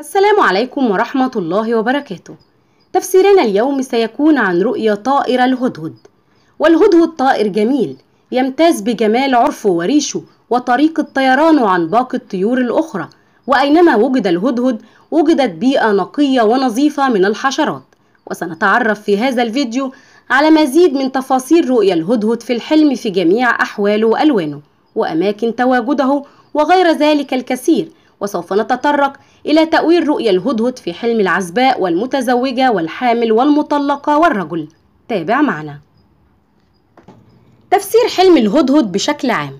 السلام عليكم ورحمة الله وبركاته تفسيرنا اليوم سيكون عن رؤية طائر الهدهد والهدهد طائر جميل يمتاز بجمال عرفه وريشه وطريقة طيرانه عن باقي الطيور الأخرى وأينما وجد الهدهد وجدت بيئة نقية ونظيفة من الحشرات وسنتعرف في هذا الفيديو على مزيد من تفاصيل رؤية الهدهد في الحلم في جميع أحواله وألوانه وأماكن تواجده وغير ذلك الكثير وسوف نتطرق إلى تأويل رؤية الهدهد في حلم العزباء والمتزوجة والحامل والمطلقة والرجل تابع معنا تفسير حلم الهدهد بشكل عام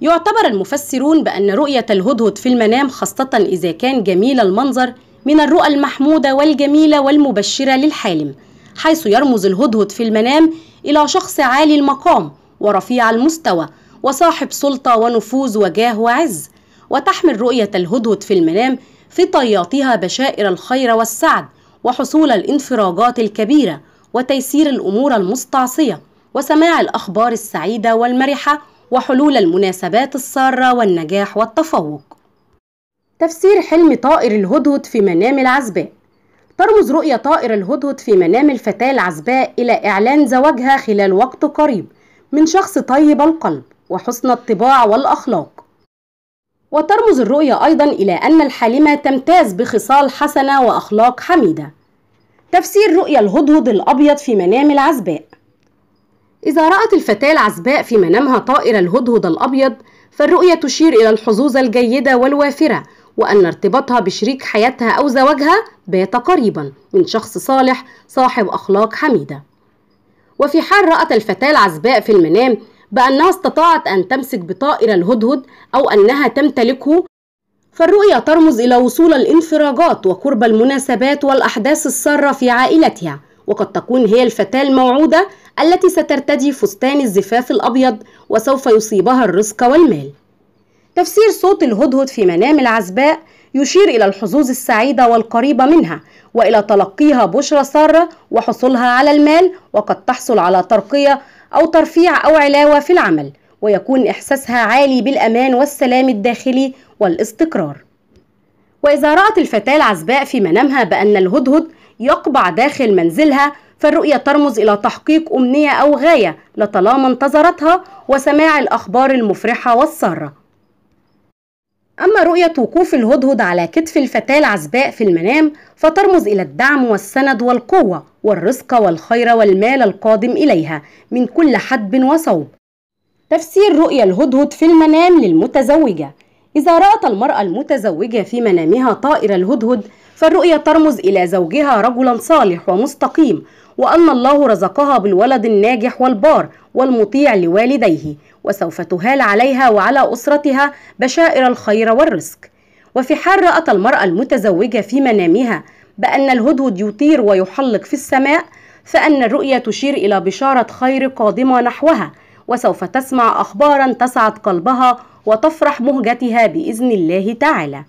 يعتبر المفسرون بأن رؤية الهدهد في المنام خاصة إذا كان جميل المنظر من الرؤى المحمودة والجميلة والمبشرة للحالم حيث يرمز الهدهد في المنام إلى شخص عالي المقام ورفيع المستوى وصاحب سلطة ونفوذ وجاه وعز وتحمل رؤية الهدهد في المنام في طياتها بشائر الخير والسعد وحصول الانفراجات الكبيرة وتيسير الأمور المستعصية وسماع الأخبار السعيدة والمرحة وحلول المناسبات السارة والنجاح والتفوق تفسير حلم طائر الهدهد في منام العزباء ترمز رؤية طائر الهدهد في منام الفتاة العزباء إلى إعلان زواجها خلال وقت قريب من شخص طيب القلب وحسن الطباع والأخلاق وترمز الرؤية أيضا إلى أن الحالمة تمتاز بخصال حسنة وأخلاق حميدة تفسير رؤية الهدهد الأبيض في منام العزباء إذا رأت الفتاة العزباء في منامها طائر الهدهد الأبيض فالرؤية تشير إلى الحظوظ الجيدة والوافرة وأن ارتباطها بشريك حياتها أو زواجها بات قريبا من شخص صالح صاحب أخلاق حميدة وفي حال رأت الفتاة العزباء في المنام بأنها استطاعت أن تمسك بطائر الهدهد أو أنها تمتلكه فالرؤية ترمز إلى وصول الانفراجات وقرب المناسبات والأحداث السارة في عائلتها وقد تكون هي الفتاة الموعودة التي سترتدي فستان الزفاف الأبيض وسوف يصيبها الرزق والمال تفسير صوت الهدهد في منام العزباء يشير إلى الحظوظ السعيدة والقريبة منها وإلى تلقيها بشرى سارة وحصولها على المال وقد تحصل على ترقية أو ترفيع أو علاوة في العمل ويكون إحساسها عالي بالأمان والسلام الداخلي والاستقرار وإذا رأت الفتاة العزباء في منامها بأن الهدهد يقبع داخل منزلها فالرؤية ترمز إلى تحقيق أمنية أو غاية لطالما انتظرتها وسماع الأخبار المفرحة والسارة أما رؤية وقوف الهدهد على كتف الفتاة العزباء في المنام فترمز إلى الدعم والسند والقوة والرزق والخير والمال القادم إليها من كل حدب وصوب. تفسير رؤية الهدهد في المنام للمتزوجة إذا رأت المرأة المتزوجة في منامها طائر الهدهد فالرؤية ترمز إلى زوجها رجلا صالح ومستقيم وأن الله رزقها بالولد الناجح والبار والمطيع لوالديه وسوف تهال عليها وعلى أسرتها بشائر الخير والرزق وفي حال رأت المرأة المتزوجة في منامها بأن الهدهد يطير ويحلق في السماء فأن الرؤية تشير إلى بشارة خير قادمة نحوها وسوف تسمع أخبارا تسعد قلبها وتفرح مهجتها بإذن الله تعالى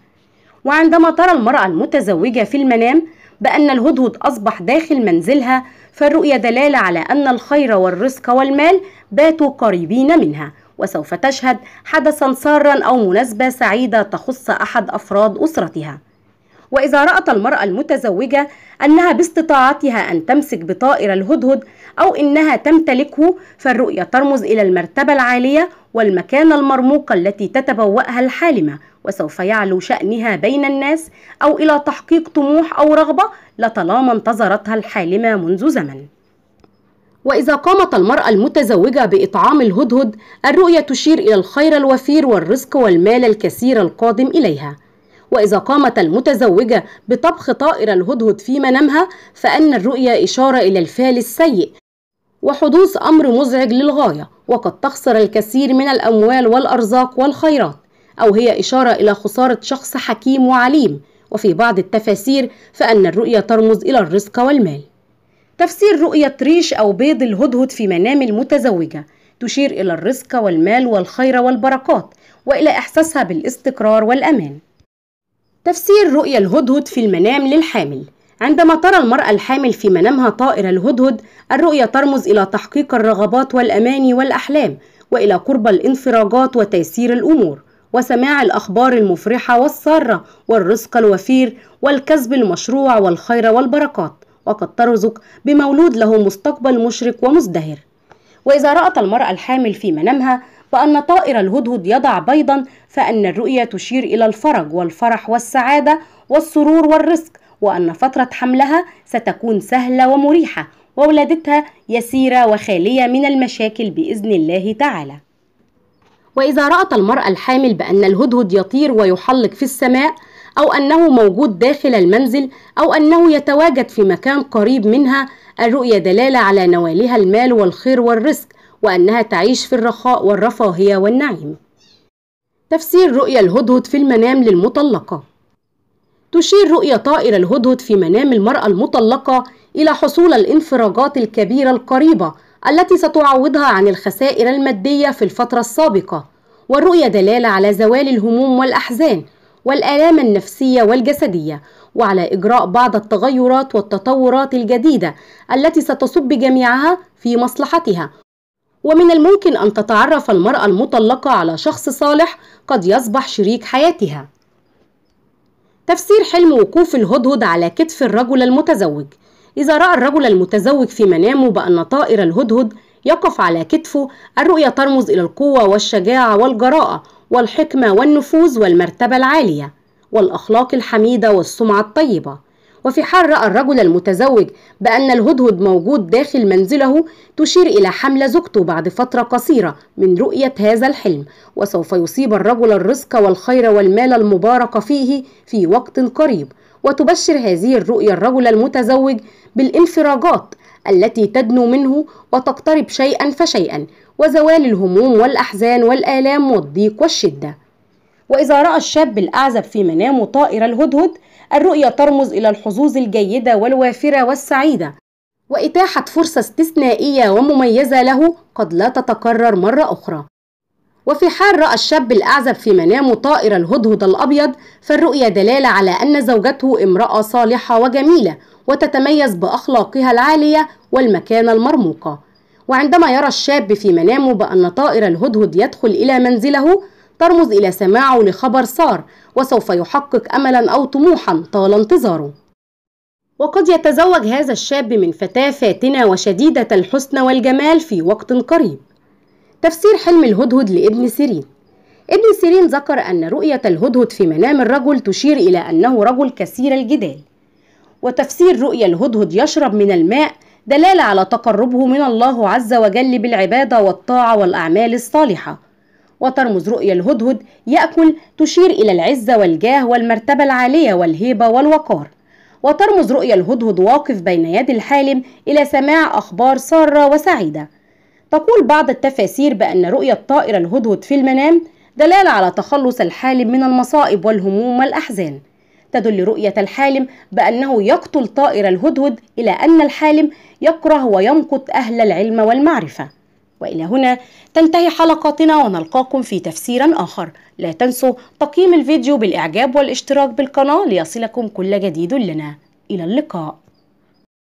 وعندما ترى المرأة المتزوجة في المنام بأن الهدهد أصبح داخل منزلها فالرؤية دلالة على أن الخير والرزق والمال باتوا قريبين منها وسوف تشهد حدثا سارا أو مناسبة سعيدة تخص أحد أفراد أسرتها وإذا رأت المرأة المتزوجة أنها باستطاعتها أن تمسك بطائر الهدهد أو إنها تمتلكه فالرؤية ترمز إلى المرتبة العالية والمكانة المرموقة التي تتبوأها الحالمة وسوف يعلو شأنها بين الناس أو إلى تحقيق طموح أو رغبة لطالما انتظرتها الحالمة منذ زمن وإذا قامت المرأة المتزوجة بإطعام الهدهد الرؤية تشير إلى الخير الوفير والرزق والمال الكثير القادم إليها وإذا قامت المتزوجة بطبخ طائر الهدهد في منامها فإن الرؤية إشارة إلى الفعل السيء وحدوث أمر مزعج للغاية وقد تخسر الكثير من الأموال والأرزاق والخيرات أو هي إشارة إلى خسارة شخص حكيم وعليم وفي بعض التفاسير فأن الرؤية ترمز إلى الرزق والمال تفسير رؤية ريش أو بيض الهدهد في منام المتزوجة تشير إلى الرزق والمال والخير والبركات وإلى إحساسها بالاستقرار والأمان تفسير رؤية الهدهد في المنام للحامل عندما ترى المرأة الحامل في منامها طائر الهدهد الرؤية ترمز إلى تحقيق الرغبات والأماني والأحلام وإلى قرب الانفراجات وتيسير الأمور وسماع الأخبار المفرحة والسارة والرزق الوفير والكسب المشروع والخير والبركات وقد ترزق بمولود له مستقبل مشرق ومزدهر وإذا رأت المرأة الحامل في منامها بأن طائر الهدهد يضع بيضا فأن الرؤية تشير إلى الفرج والفرح والسعادة والسرور والرزق وأن فترة حملها ستكون سهلة ومريحة وولادتها يسيرة وخالية من المشاكل بإذن الله تعالى وإذا رأت المرأة الحامل بأن الهدهد يطير ويحلق في السماء أو أنه موجود داخل المنزل أو أنه يتواجد في مكان قريب منها الرؤية دلالة على نوالها المال والخير والرزق وأنها تعيش في الرخاء والرفاهية والنعيم تفسير رؤية الهدهد في المنام للمطلقة تشير رؤية طائر الهدهد في منام المرأة المطلقة إلى حصول الانفراجات الكبيرة القريبة التي ستعوضها عن الخسائر المادية في الفترة السابقة والرؤية دلالة على زوال الهموم والأحزان والآلام النفسية والجسدية وعلى إجراء بعض التغيرات والتطورات الجديدة التي ستصب جميعها في مصلحتها ومن الممكن أن تتعرف المرأة المطلقة على شخص صالح قد يصبح شريك حياتها تفسير حلم وقوف الهدهد على كتف الرجل المتزوج إذا رأى الرجل المتزوج في منامه بأن طائر الهدهد يقف على كتفه الرؤية ترمز إلى القوة والشجاعة والجراءة والحكمة والنفوذ والمرتبة العالية والأخلاق الحميدة والسمعة الطيبة وفي حال رأى الرجل المتزوج بأن الهدهد موجود داخل منزله تشير إلى حمل زوجته بعد فترة قصيرة من رؤية هذا الحلم وسوف يصيب الرجل الرزق والخير والمال المبارك فيه في وقت قريب وتبشر هذه الرؤية الرجل المتزوج بالانفراجات التي تدنو منه وتقترب شيئا فشيئا وزوال الهموم والأحزان والآلام والضيق والشدة وإذا رأى الشاب الأعزب في منامه طائر الهدهد الرؤية ترمز إلى الحظوظ الجيدة والوافرة والسعيدة وإتاحة فرصة استثنائية ومميزة له قد لا تتكرر مرة أخرى وفي حال رأى الشاب الأعزب في منامه طائر الهدهد الأبيض فالرؤية دلالة على أن زوجته امرأة صالحة وجميلة وتتميز بأخلاقها العالية والمكانة المرموقة وعندما يرى الشاب في منامه بأن طائر الهدهد يدخل إلى منزله ترمز إلى سماعه لخبر سار وسوف يحقق أملا أو طموحا طال انتظاره وقد يتزوج هذا الشاب من فتاة فاتنة وشديدة الحسن والجمال في وقت قريب تفسير حلم الهدهد لابن سيرين ابن سيرين ذكر أن رؤية الهدهد في منام الرجل تشير إلى أنه رجل كثير الجدال وتفسير رؤية الهدهد يشرب من الماء دلالة على تقربه من الله عز وجل بالعبادة والطاعة والأعمال الصالحة وترمز رؤية الهدهد يأكل تشير إلى العزة والجاه والمرتبة العالية والهيبة والوقار وترمز رؤية الهدهد واقف بين يد الحالم إلى سماع أخبار سارة وسعيدة تقول بعض التفاسير بأن رؤية طائر الهدهد في المنام دلالة على تخلص الحالم من المصائب والهموم والأحزان تدل رؤية الحالم بأنه يقتل طائر الهدهد إلى أن الحالم يكره ويمقت أهل العلم والمعرفة وإلى هنا تنتهي حلقاتنا ونلقاكم في تفسير آخر لا تنسوا تقييم الفيديو بالإعجاب والاشتراك بالقناة ليصلكم كل جديد لنا إلى اللقاء